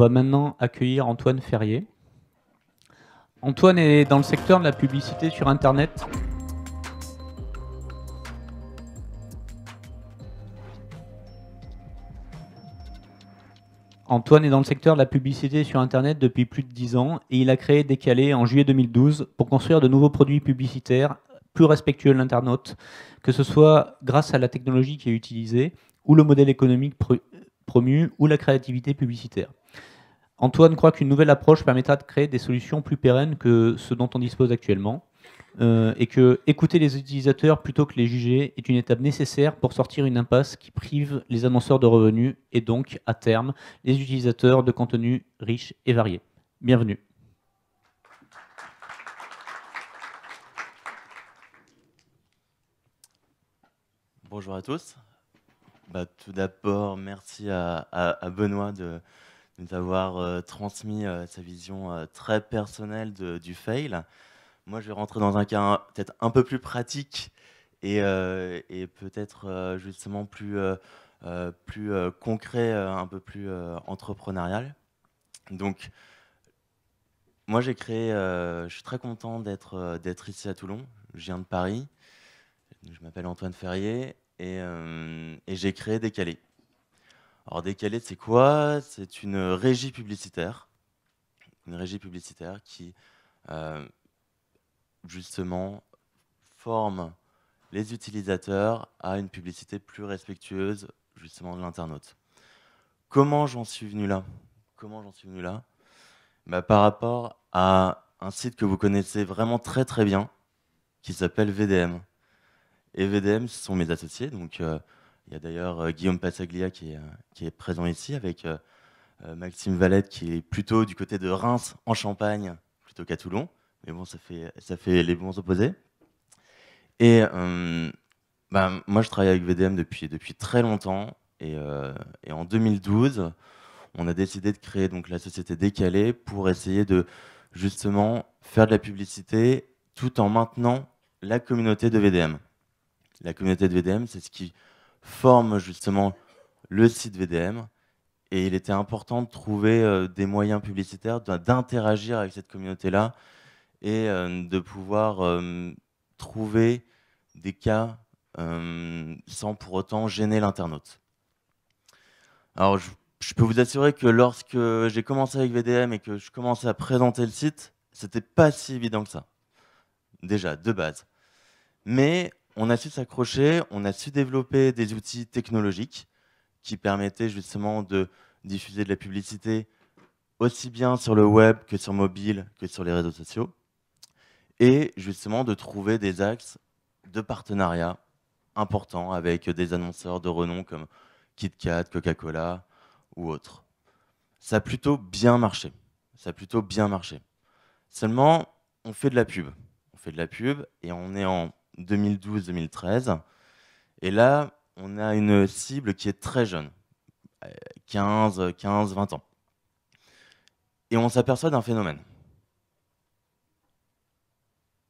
va maintenant accueillir Antoine Ferrier. Antoine est dans le secteur de la publicité sur Internet. Antoine est dans le secteur de la publicité sur Internet depuis plus de 10 ans et il a créé Décalé en juillet 2012 pour construire de nouveaux produits publicitaires plus respectueux de l'internaute, que ce soit grâce à la technologie qui est utilisée ou le modèle économique promu ou la créativité publicitaire. Antoine croit qu'une nouvelle approche permettra de créer des solutions plus pérennes que ce dont on dispose actuellement, euh, et que écouter les utilisateurs plutôt que les juger est une étape nécessaire pour sortir une impasse qui prive les annonceurs de revenus et donc, à terme, les utilisateurs de contenus riches et variés. Bienvenue. Bonjour à tous. Bah, tout d'abord, merci à Benoît de, nous avoir euh, transmis euh, sa vision euh, très personnelle du fail. Moi, je vais rentrer dans un cas peut-être un peu plus pratique et, peut-être justement plus, plus concret, un peu plus entrepreneurial. Donc, moi, j'ai créé, je suis très content d'être d'être ici à Toulon. Je viens de Paris. Je m'appelle Antoine Ferrier et, et j'ai créé Décalé. Alors Décalé, c'est quoi C'est une euh, régie publicitaire, une régie publicitaire qui euh, justement forme les utilisateurs à une publicité plus respectueuse justement de l'internaute. Comment j'en suis venu là Comment j'en suis venu là bah, Par rapport à un site que vous connaissez vraiment très très bien, qui s'appelle VDM. Et VDM, ce sont mes associés, donc euh, il y a d'ailleurs euh, Guillaume Passaglia euh, qui est, présent ici avec euh, Maxime Valette qui est plutôt du côté de Reims en Champagne plutôt qu'à Toulon. Mais bon, ça fait, ça fait les bons opposés. Et bah, moi, je travaille avec VDM depuis, depuis très longtemps. Et, et, en 2012, on a décidé de créer donc, la société Décalé pour essayer de justement faire de la publicité tout en maintenant la communauté de VDM. La communauté de VDM, c'est ce qui forme justement le site VDM. Et il était important de trouver euh, des moyens publicitaires, d'interagir avec cette communauté-là et euh, de pouvoir euh, trouver des cas sans pour autant gêner l'internaute. Alors, je, peux vous assurer que lorsque j'ai commencé avec VDM et que je commençais à présenter le site, c'était pas si évident que ça. Déjà, de base. Mais on a su s'accrocher, on a su développer des outils technologiques qui permettaient justement de diffuser de la publicité aussi bien sur le web que sur mobile, que sur les réseaux sociaux, et justement de trouver des axes de partenariat importants avec des annonceurs de renom comme KitKat, Coca-Cola ou autres. Ça a plutôt bien marché. Ça a plutôt bien marché. Seulement, on fait de la pub. On fait de la pub et on est en 2012-2013. Et là, on a une cible qui est très jeune, 15, 15, 20 ans. Et on s'aperçoit d'un phénomène.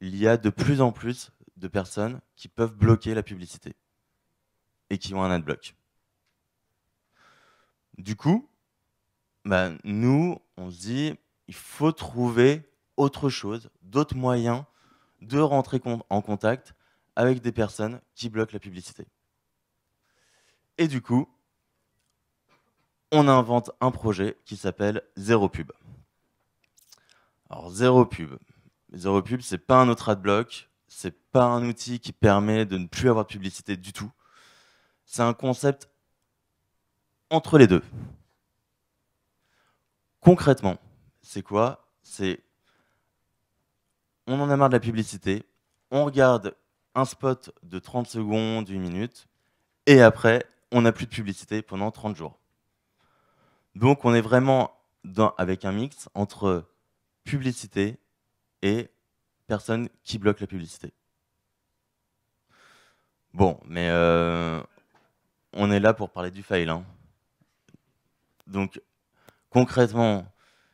Il y a de plus en plus de personnes qui peuvent bloquer la publicité et qui ont un adblock. Du coup, bah, nous, on se dit, il faut trouver autre chose, d'autres moyens de rentrer en contact avec des personnes qui bloquent la publicité. Et du coup, on invente un projet qui s'appelle Zéro Pub. Alors Zéro Pub, Zéro Pub, c'est pas un autre adblock, c'est pas un outil qui permet de ne plus avoir de publicité du tout. C'est un concept entre les deux. Concrètement, c'est quoi C'est on en a marre de la publicité, on regarde un spot de 30 secondes, 8 minute, et après, on n'a plus de publicité pendant 30 jours. Donc on est vraiment avec un mix entre publicité et personne qui bloque la publicité. Bon, mais euh, on est là pour parler du fail. Hein. Donc concrètement,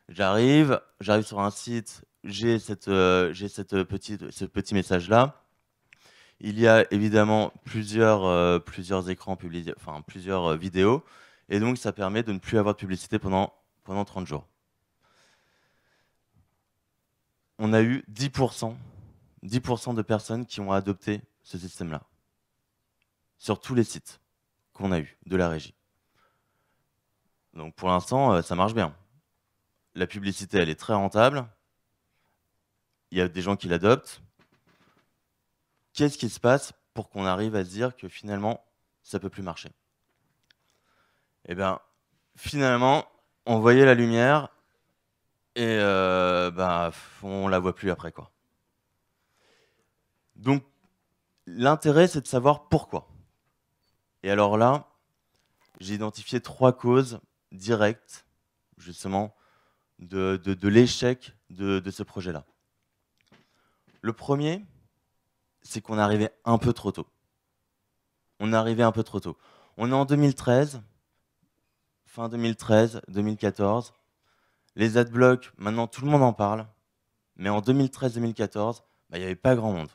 j'arrive, j'arrive sur un site, j'ai euh, ce petit message là. Il y a évidemment plusieurs, euh, plusieurs écrans, enfin plusieurs euh, vidéos, et donc ça permet de ne plus avoir de publicité pendant, pendant 30 jours. On a eu 10%, de personnes qui ont adopté ce système-là, sur tous les sites qu'on a eu de la régie. Donc pour l'instant, euh, ça marche bien. La publicité, elle est très rentable. Il y a des gens qui l'adoptent. Qu'est-ce qui se passe pour qu'on arrive à se dire que finalement, ça ne peut plus marcher Eh bien, finalement, on voyait la lumière et on euh, ben, ne on la voit plus après quoi. Donc l'intérêt c'est de savoir pourquoi. Et alors là, j'ai identifié trois causes directes justement de, l'échec de ce projet-là. Le premier, c'est qu'on arrivait un peu trop tôt. On arrivait un peu trop tôt. On est en 2013, fin 2013, 2014. Les adblocks, maintenant tout le monde en parle, mais en 2013-2014, bah, il n'y avait pas grand monde.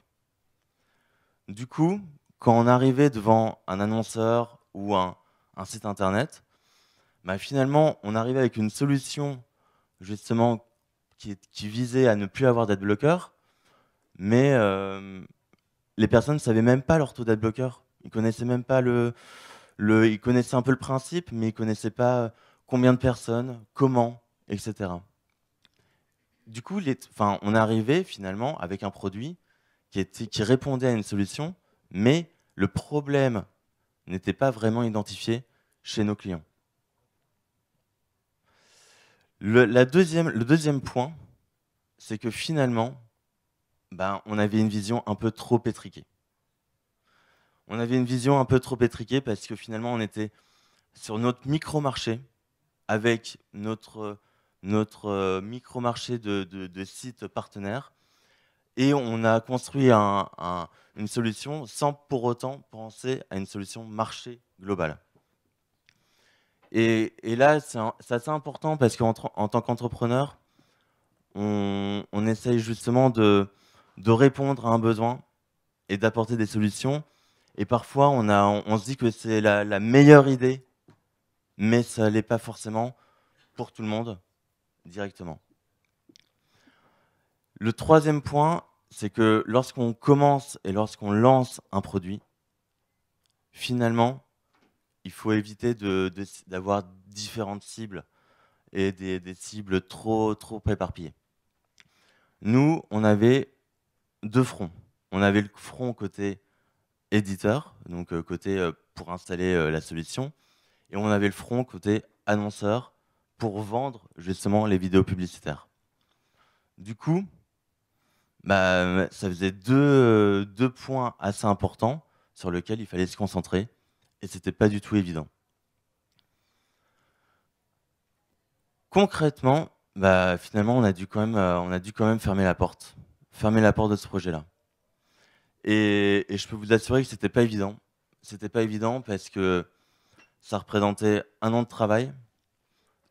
Du coup, quand on arrivait devant un annonceur ou un, site internet, bah, finalement, on arrivait avec une solution justement qui, visait à ne plus avoir d'adblocker, mais euh, les personnes ne savaient même pas leur taux d'adblocker. Ils connaissaient même pas le, ils connaissaient un peu le principe, mais ils connaissaient pas euh, combien de personnes, comment, etc. Du coup, les, enfin, on est arrivé finalement avec un produit qui, était, qui répondait à une solution, mais le problème n'était pas vraiment identifié chez nos clients. la deuxième, le deuxième point, c'est que finalement, ben, on avait une vision un peu trop étriquée. On avait une vision un peu trop étriquée parce que finalement, on était sur notre micro-marché avec notre, notre euh, micro-marché de, sites partenaires et on a construit une solution sans pour autant penser à une solution marché globale. Et, et là, c'est assez important parce qu'en en tant qu'entrepreneur, on, on, essaye justement de, de répondre à un besoin et d'apporter des solutions. Et parfois, on, a, on, se dit que c'est la, meilleure idée, mais ça ne l'est pas forcément pour tout le monde directement. Le troisième point, c'est que lorsqu'on commence et lorsqu'on lance un produit, finalement, il faut éviter d'avoir différentes cibles et des, cibles trop, trop éparpillées. Nous, on avait deux fronts. On avait le front côté éditeur, donc euh, côté euh, pour installer euh, la solution, et on avait le front côté annonceur pour vendre justement les vidéos publicitaires. Du coup, bah, ça faisait deux, points assez importants sur lesquels il fallait se concentrer, et c'était pas du tout évident. Concrètement, bah, finalement, on a, dû quand même, on a dû quand même fermer la porte fermer la porte de ce projet-là. Et, je peux vous assurer que ce n'était pas évident. C'était pas évident parce que ça représentait un an de travail.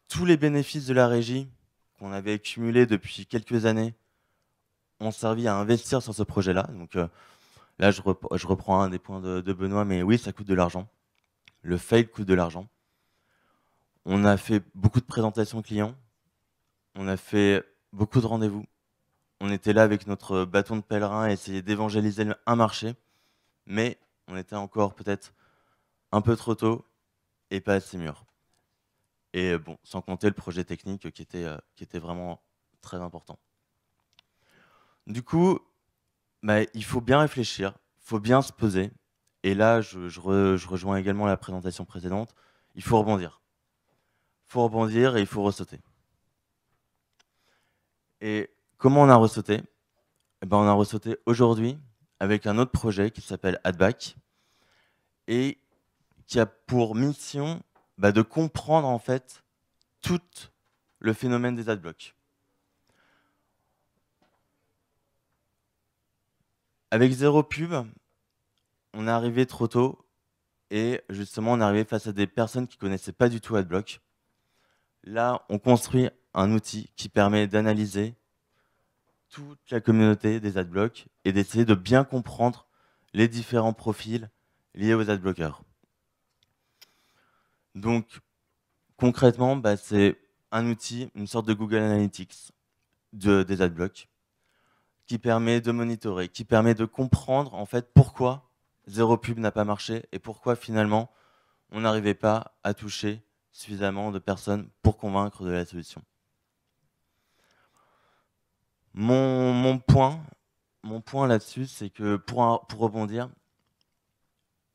Tous les bénéfices de la régie qu'on avait accumulés depuis quelques années ont servi à investir sur ce projet-là. Donc euh, là, je, je, reprends un des points de, Benoît, mais oui, ça coûte de l'argent. Le fail coûte de l'argent. On a fait beaucoup de présentations clients. On a fait beaucoup de rendez-vous on était là avec notre bâton de pèlerin et essayer d'évangéliser un marché, mais on était encore peut-être un peu trop tôt et pas assez mûr. Et euh, bon, sans compter le projet technique qui était, euh, qui était vraiment très important. Du coup, bah, il faut bien réfléchir, il faut bien se poser. Et là, je, rejoins également la présentation précédente, il faut rebondir. Il faut rebondir et il faut ressauter. Et Comment on a ressauté eh ben, On a ressauté aujourd'hui avec un autre projet qui s'appelle AdBack et qui a pour mission bah, de comprendre en fait tout le phénomène des adblocks. Avec zéro pub, on est arrivé trop tôt et justement on est arrivé face à des personnes qui ne connaissaient pas du tout AdBlock. Là, on construit un outil qui permet d'analyser toute la communauté des adblocks et d'essayer de bien comprendre les différents profils liés aux adblockers. Donc, concrètement, bah, c'est un outil, une sorte de Google Analytics de, des adblocks qui permet de monitorer, qui permet de comprendre en fait pourquoi zéro pub n'a pas marché et pourquoi finalement on n'arrivait pas à toucher suffisamment de personnes pour convaincre de la solution. Mon, point, mon point là-dessus, c'est que pour, pour rebondir,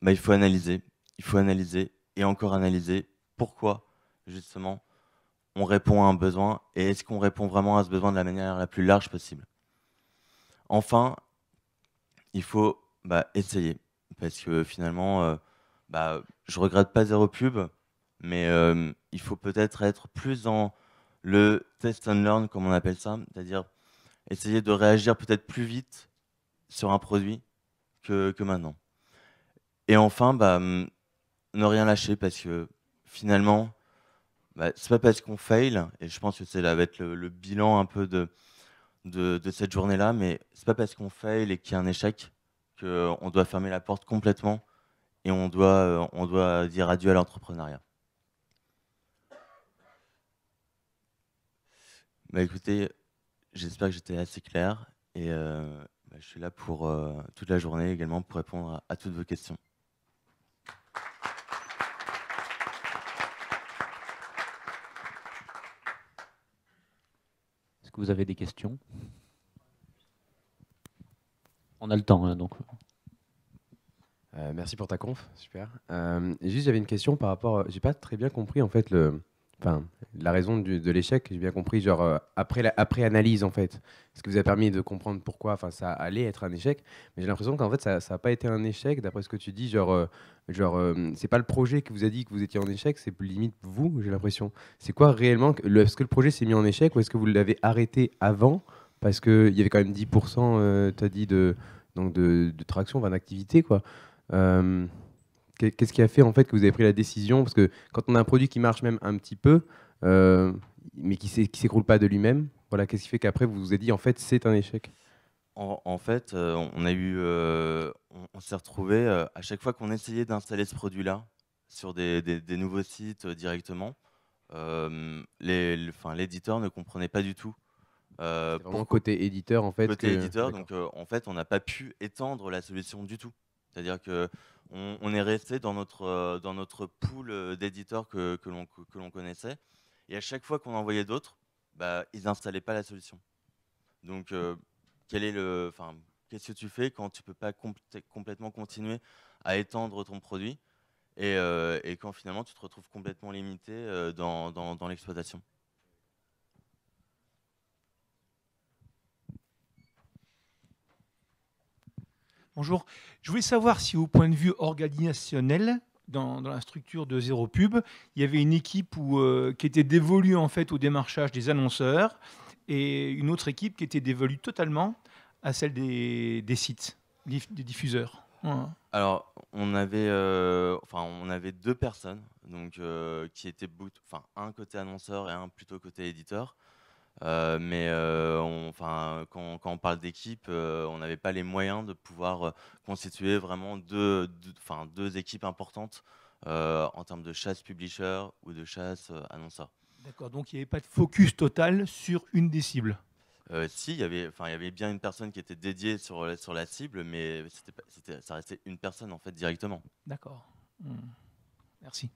bah, il faut analyser, il faut analyser et encore analyser pourquoi justement on répond à un besoin et est-ce qu'on répond vraiment à ce besoin de la manière la plus large possible. Enfin, il faut bah, essayer parce que finalement, euh, bah, je regrette pas zéro pub, mais euh, il faut peut-être être plus dans le test and learn comme on appelle ça, c'est-à-dire essayer de réagir peut-être plus vite sur un produit que, maintenant. Et enfin, bah, hum, ne rien lâcher parce que finalement, bah, ce n'est pas parce qu'on faille, et je pense que c'est là va être le, bilan un peu de, de, cette journée-là, mais c'est pas parce qu'on fail et qu'il y a un échec qu'on doit fermer la porte complètement et on doit, euh, on doit dire adieu à l'entrepreneuriat. Bah, écoutez, J'espère que j'étais assez clair et euh, bah, je suis là pour euh, toute la journée également pour répondre à, toutes vos questions. Est-ce que vous avez des questions On a le temps, hein, donc. Euh, merci pour ta conf, super. juste, j'avais une question par rapport. J'ai pas très bien compris en fait le, Enfin, la raison de l'échec, j'ai bien compris, genre euh, après, la, après analyse en fait, ce qui vous a permis de comprendre pourquoi enfin, ça allait être un échec, mais j'ai l'impression qu'en fait ça n'a pas été un échec, d'après ce que tu dis, genre, euh, genre euh, c'est pas le projet qui vous a dit que vous étiez en échec, c'est limite vous, j'ai l'impression. C'est quoi réellement, est-ce que le projet s'est mis en échec ou est-ce que vous l'avez arrêté avant parce qu'il y avait quand même 10%, tu as dit, de, donc de, traction, d'activité quoi Qu'est-ce qui a fait en fait que vous avez pris la décision Parce que quand on a un produit qui marche même un petit peu, euh, mais qui ne s'écroule pas de lui-même, voilà, qu'est-ce qui fait qu'après vous vous êtes dit en fait c'est un échec en, fait, euh, on a eu, euh, on, s'est retrouvé à chaque fois qu'on essayait d'installer ce produit-là sur des, nouveaux sites directement, l'éditeur ne comprenait pas du tout. côté éditeur en fait. Côté éditeur, donc en fait on n'a pas pu étendre la solution du tout. C'est-à-dire que on, est resté dans notre, euh, dans notre pool euh, d'éditeurs que, que l'on connaissait. Et à chaque fois qu'on envoyait d'autres, bah, ils n'installaient pas la solution. Donc, euh, quel est le, qu'est-ce que tu fais quand tu ne peux pas complètement continuer à étendre ton produit et, quand finalement tu te retrouves complètement limité dans l'exploitation Bonjour. Je voulais savoir si, au point de vue organisationnel, dans, la structure de Zéro Pub, il y avait une équipe euh, qui était dévolue en fait au démarchage des annonceurs et une autre équipe qui était dévolue totalement à celle des, sites, des diffuseurs. Alors, on avait, euh, enfin, on avait deux personnes, donc euh, qui étaient, enfin, un côté annonceur et un plutôt côté éditeur. Euh, mais euh, quand, on parle d'équipe, euh, on n'avait pas les moyens de pouvoir constituer vraiment deux, deux équipes importantes en termes de chasse publisher ou de chasse annonceur. D'accord, donc il n'y avait pas de focus total sur une des cibles si, il y avait bien une personne qui était dédiée sur, sur la cible, mais c'était, ça restait une personne en fait directement. D'accord. Hmm. Merci.